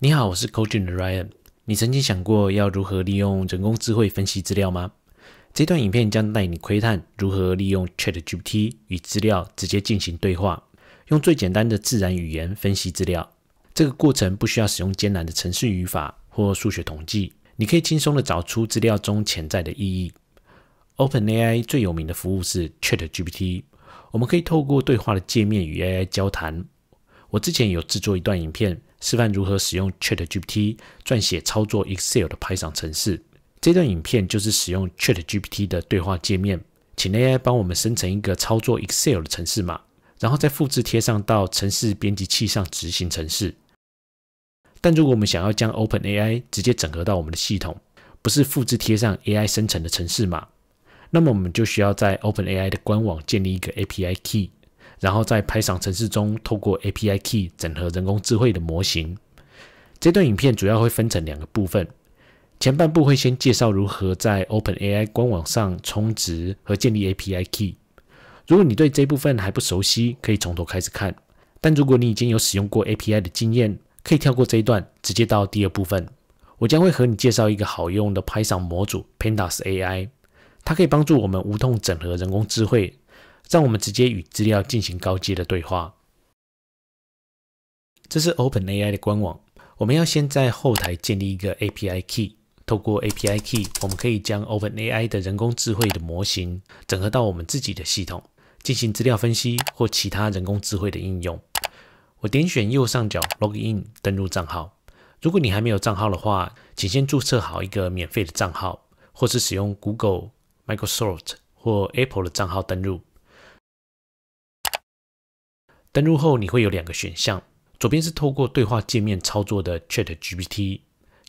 你好，我是 Coaching 的 Ryan。你曾经想过要如何利用人工智慧分析资料吗？这段影片将带你窥探如何利用 ChatGPT 与资料直接进行对话，用最简单的自然语言分析资料。这个过程不需要使用艰难的程式语法或数学统计，你可以轻松的找出资料中潜在的意义。OpenAI 最有名的服务是 ChatGPT，我们可以透过对话的界面与 AI 交谈。我之前有制作一段影片，示范如何使用 Chat GPT 撰写操作 Excel 的 Python 程式。这段影片就是使用 Chat GPT 的对话界面，请 AI 帮我们生成一个操作 Excel 的程式码，然后再复制贴上到程式编辑器上执行程式。但如果我们想要将 Open AI 直接整合到我们的系统，不是复制贴上 AI 生成的程式码，那么我们就需要在 Open AI 的官网建立一个 API Key。然后在拍赏程式中，透过 API Key 整合人工智慧的模型。这段影片主要会分成两个部分，前半部会先介绍如何在 OpenAI 官网上充值和建立 API Key。如果你对这部分还不熟悉，可以从头开始看；但如果你已经有使用过 API 的经验，可以跳过这一段，直接到第二部分。我将会和你介绍一个好用的拍赏模组 Pandas AI，它可以帮助我们无痛整合人工智慧。让我们直接与资料进行高阶的对话。这是 Open AI 的官网。我们要先在后台建立一个 API Key。透过 API Key，我们可以将 Open AI 的人工智慧的模型整合到我们自己的系统，进行资料分析或其他人工智慧的应用。我点选右上角 Login 登入账号。如果你还没有账号的话，请先注册好一个免费的账号，或是使用 Google、Microsoft 或 Apple 的账号登录。登入后你会有两个选项，左边是透过对话界面操作的 Chat GPT，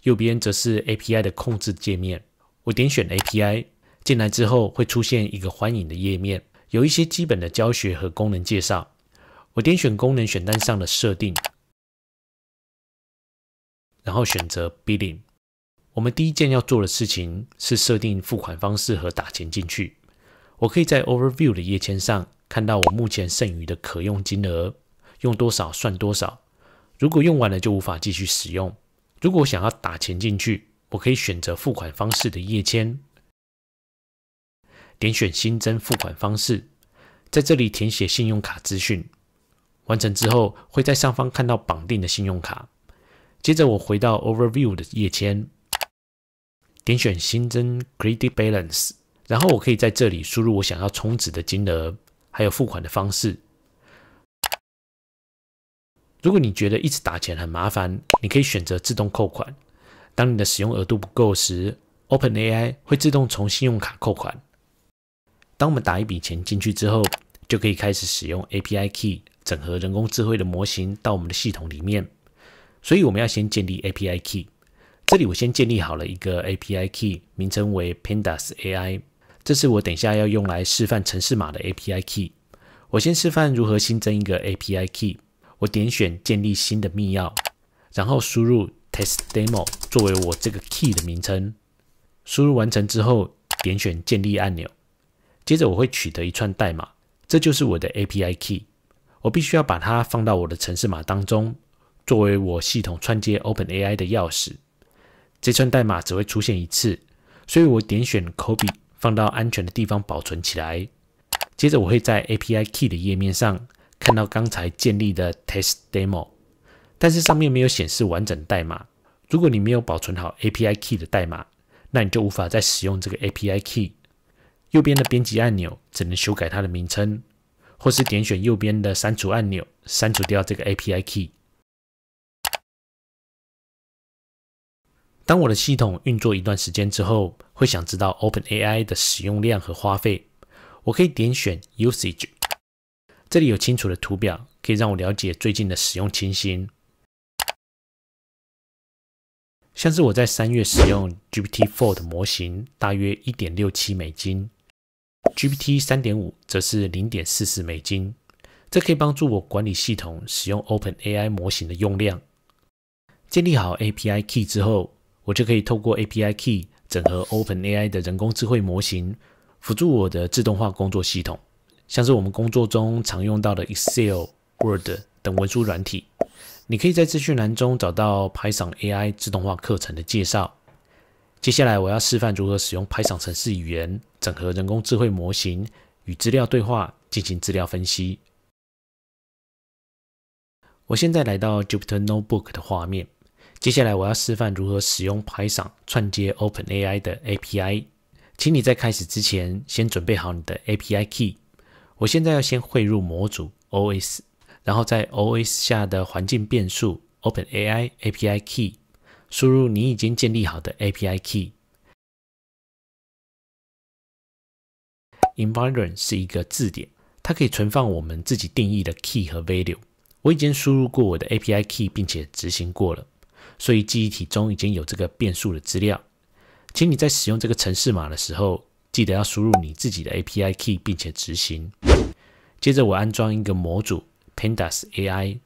右边则是 API 的控制界面。我点选 API 进来之后会出现一个欢迎的页面，有一些基本的教学和功能介绍。我点选功能选单上的设定，然后选择 Billing。我们第一件要做的事情是设定付款方式和打钱进去。我可以在 Overview 的页签上。看到我目前剩余的可用金额，用多少算多少。如果用完了，就无法继续使用。如果想要打钱进去，我可以选择付款方式的页签，点选新增付款方式，在这里填写信用卡资讯。完成之后，会在上方看到绑定的信用卡。接着我回到 Overview 的页签，点选新增 Credit Balance，然后我可以在这里输入我想要充值的金额。还有付款的方式。如果你觉得一直打钱很麻烦，你可以选择自动扣款。当你的使用额度不够时，OpenAI 会自动从信用卡扣款。当我们打一笔钱进去之后，就可以开始使用 API Key 整合人工智慧的模型到我们的系统里面。所以我们要先建立 API Key。这里我先建立好了一个 API Key，名称为 Pandas AI。这是我等下要用来示范城市码的 API Key。我先示范如何新增一个 API Key。我点选建立新的密钥，然后输入 test demo 作为我这个 Key 的名称。输入完成之后，点选建立按钮。接着我会取得一串代码，这就是我的 API Key。我必须要把它放到我的城市码当中，作为我系统串接 OpenAI 的钥匙。这串代码只会出现一次，所以我点选 Copy。放到安全的地方保存起来。接着，我会在 API Key 的页面上看到刚才建立的 Test Demo，但是上面没有显示完整代码。如果你没有保存好 API Key 的代码，那你就无法再使用这个 API Key。右边的编辑按钮只能修改它的名称，或是点选右边的删除按钮，删除掉这个 API Key。当我的系统运作一段时间之后，会想知道 OpenAI 的使用量和花费。我可以点选 Usage，这里有清楚的图表，可以让我了解最近的使用情形。像是我在三月使用 GPT-4 的模型，大约一点六七美金；GPT 三点五则是零点四四美金。这可以帮助我管理系统使用 OpenAI 模型的用量。建立好 API Key 之后。我就可以透过 API Key 整合 Open AI 的人工智慧模型，辅助我的自动化工作系统，像是我们工作中常用到的 Excel、Word 等文书软体。你可以在资讯栏中找到拍赏 AI 自动化课程的介绍。接下来我要示范如何使用拍赏程式语言整合人工智慧模型与资料对话，进行资料分析。我现在来到 Jupiter Notebook 的画面。接下来我要示范如何使用 Python 串接 OpenAI 的 API。请你在开始之前先准备好你的 API key。我现在要先汇入模组 os，然后在 os 下的环境变数 openai_api_key 输入你已经建立好的 API key。Environment 是一个字典，它可以存放我们自己定义的 key 和 value。我已经输入过我的 API key 并且执行过了。所以记忆体中已经有这个变数的资料，请你在使用这个程式码的时候，记得要输入你自己的 API key，并且执行。接着我安装一个模组 Pandas AI，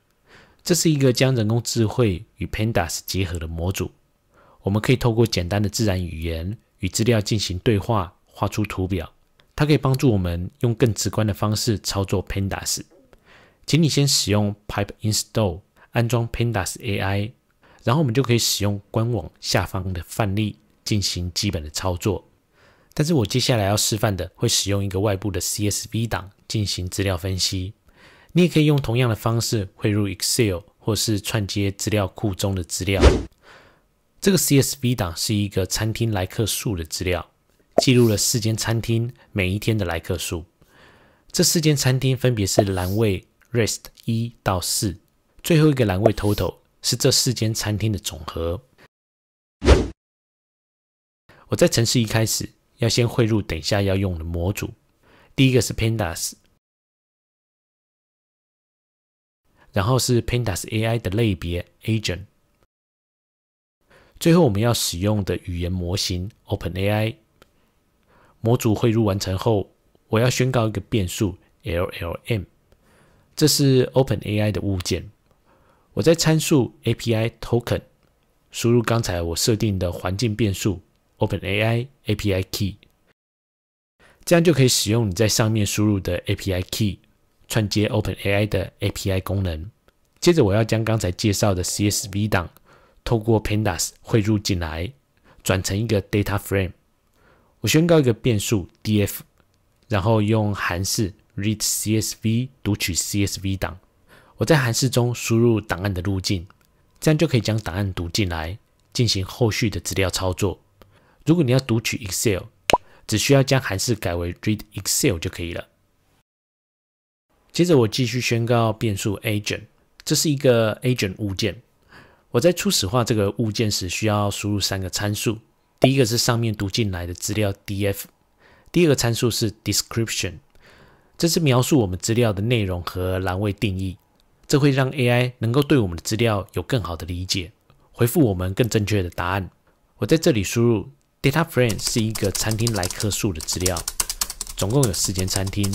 这是一个将人工智慧与 Pandas 结合的模组，我们可以透过简单的自然语言与资料进行对话，画出图表。它可以帮助我们用更直观的方式操作 Pandas。请你先使用 pip install 安装 Pandas AI。然后我们就可以使用官网下方的范例进行基本的操作，但是我接下来要示范的会使用一个外部的 CSV 档进行资料分析。你也可以用同样的方式汇入 Excel 或是串接资料库中的资料。这个 CSV 档是一个餐厅来客数的资料，记录了四间餐厅每一天的来客数。这四间餐厅分别是蓝位 Rest 一到四，最后一个蓝位 Total。是这四间餐厅的总和。我在城市一开始要先汇入等下要用的模组，第一个是 pandas，然后是 pandas AI 的类别 agent，最后我们要使用的语言模型 OpenAI。模组汇入完成后，我要宣告一个变数 LLM，这是 OpenAI 的物件。我在参数 API token 输入刚才我设定的环境变数 OpenAI API key，这样就可以使用你在上面输入的 API key 串接 OpenAI 的 API 功能。接着我要将刚才介绍的 CSV 档透过 pandas 汇入进来，转成一个 data frame。我宣告一个变数 df，然后用函式 read_csv 读取 CSV 档。我在函数中输入档案的路径，这样就可以将档案读进来，进行后续的资料操作。如果你要读取 Excel，只需要将函数改为 read_excel 就可以了。接着我继续宣告变数 agent，这是一个 agent 物件。我在初始化这个物件时，需要输入三个参数。第一个是上面读进来的资料 df，第二个参数是 description，这是描述我们资料的内容和栏位定义。这会让 AI 能够对我们的资料有更好的理解，回复我们更正确的答案。我在这里输入 data frame 是一个餐厅来客数的资料，总共有四间餐厅，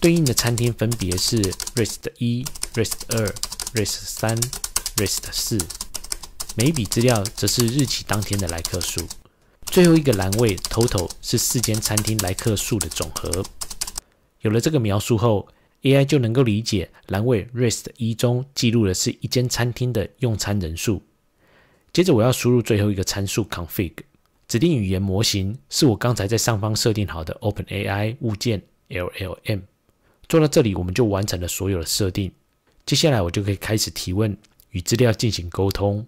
对应的餐厅分别是 rest 一、rest 二、rest 三、rest 四，每一笔资料则是日期当天的来客数，最后一个栏位 total 是四间餐厅来客数的总和。有了这个描述后。AI 就能够理解蓝位 rest 一中记录的是一间餐厅的用餐人数。接着我要输入最后一个参数 config，指定语言模型是我刚才在上方设定好的 OpenAI 物件 LLM。做到这里，我们就完成了所有的设定。接下来我就可以开始提问与资料进行沟通。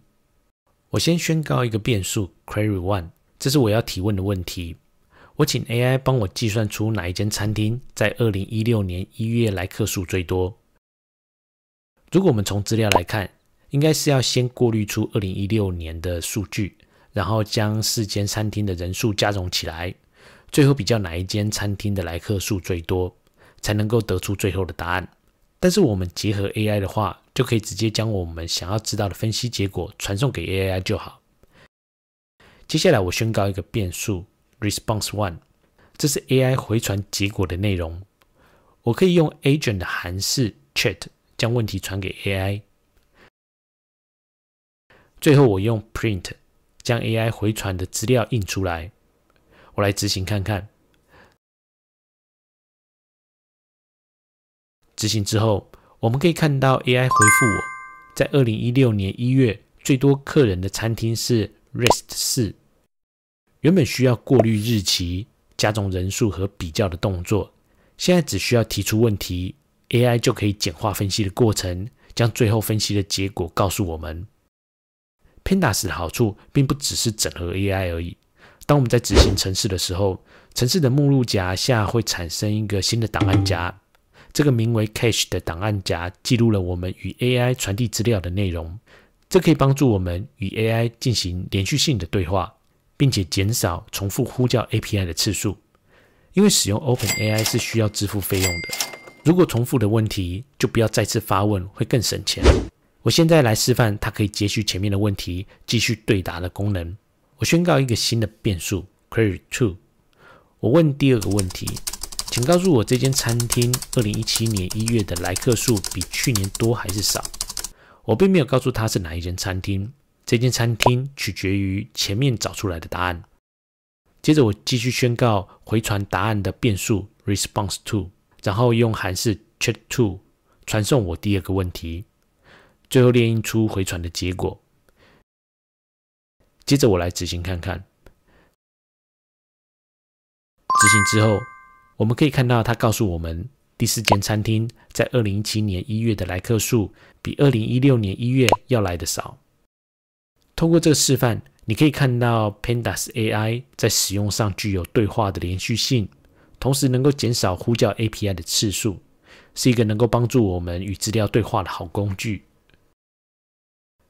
我先宣告一个变数 query one，这是我要提问的问题。我请 AI 帮我计算出哪一间餐厅在二零一六年一月来客数最多。如果我们从资料来看，应该是要先过滤出二零一六年的数据，然后将四间餐厅的人数加总起来，最后比较哪一间餐厅的来客数最多，才能够得出最后的答案。但是我们结合 AI 的话，就可以直接将我们想要知道的分析结果传送给 AI 就好。接下来我宣告一个变数。Response one，这是 AI 回传结果的内容。我可以用 Agent 的函式 Chat 将问题传给 AI。最后我用 Print 将 AI 回传的资料印出来。我来执行看看。执行之后，我们可以看到 AI 回复我在二零一六年一月最多客人的餐厅是 Rest 四。原本需要过滤日期、加总人数和比较的动作，现在只需要提出问题，AI 就可以简化分析的过程，将最后分析的结果告诉我们。Pandas 的好处并不只是整合 AI 而已。当我们在执行程式的时候，程式的目录夹下会产生一个新的档案夹，这个名为 Cache 的档案夹记录了我们与 AI 传递资料的内容，这可以帮助我们与 AI 进行连续性的对话。并且减少重复呼叫 API 的次数，因为使用 OpenAI 是需要支付费用的。如果重复的问题，就不要再次发问，会更省钱。我现在来示范它可以接续前面的问题，继续对答的功能。我宣告一个新的变数 query two，我问第二个问题，请告诉我这间餐厅二零一七年一月的来客数比去年多还是少？我并没有告诉他是哪一间餐厅。这间餐厅取决于前面找出来的答案。接着我继续宣告回传答案的变数 response to，然后用函式 check to 传送我第二个问题，最后列印出回传的结果。接着我来执行看看。执行之后，我们可以看到它告诉我们，第四间餐厅在二零一七年一月的来客数比二零一六年一月要来的少。通过这个示范，你可以看到 Pandas AI 在使用上具有对话的连续性，同时能够减少呼叫 API 的次数，是一个能够帮助我们与资料对话的好工具。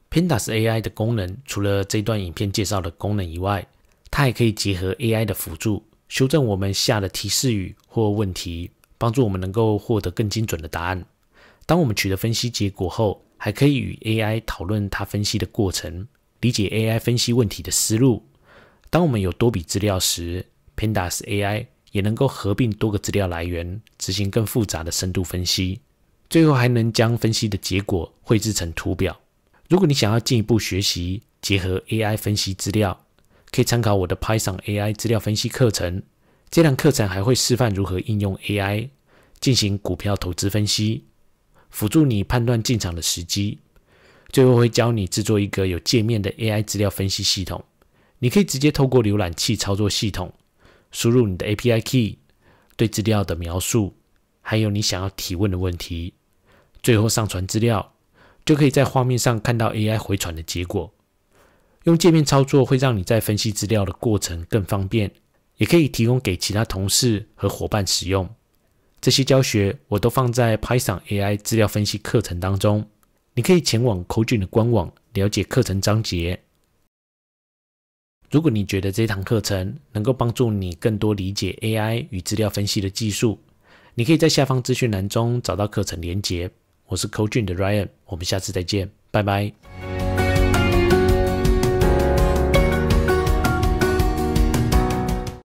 Pandas AI 的功能除了这段影片介绍的功能以外，它还可以结合 AI 的辅助，修正我们下的提示语或问题，帮助我们能够获得更精准的答案。当我们取得分析结果后，还可以与 AI 讨论它分析的过程。理解 AI 分析问题的思路。当我们有多笔资料时，Pandas AI 也能够合并多个资料来源，执行更复杂的深度分析。最后还能将分析的结果绘制成图表。如果你想要进一步学习结合 AI 分析资料，可以参考我的 Python AI 资料分析课程。这堂课程还会示范如何应用 AI 进行股票投资分析，辅助你判断进场的时机。最后会教你制作一个有界面的 AI 资料分析系统。你可以直接透过浏览器操作系统，输入你的 API Key、对资料的描述，还有你想要提问的问题，最后上传资料，就可以在画面上看到 AI 回传的结果。用界面操作会让你在分析资料的过程更方便，也可以提供给其他同事和伙伴使用。这些教学我都放在 Python AI 资料分析课程当中。你可以前往 c o g e j n 的官网了解课程章节。如果你觉得这堂课程能够帮助你更多理解 AI 与资料分析的技术，你可以在下方资讯栏中找到课程连结。我是 c o g e j n 的 Ryan，我们下次再见，拜拜。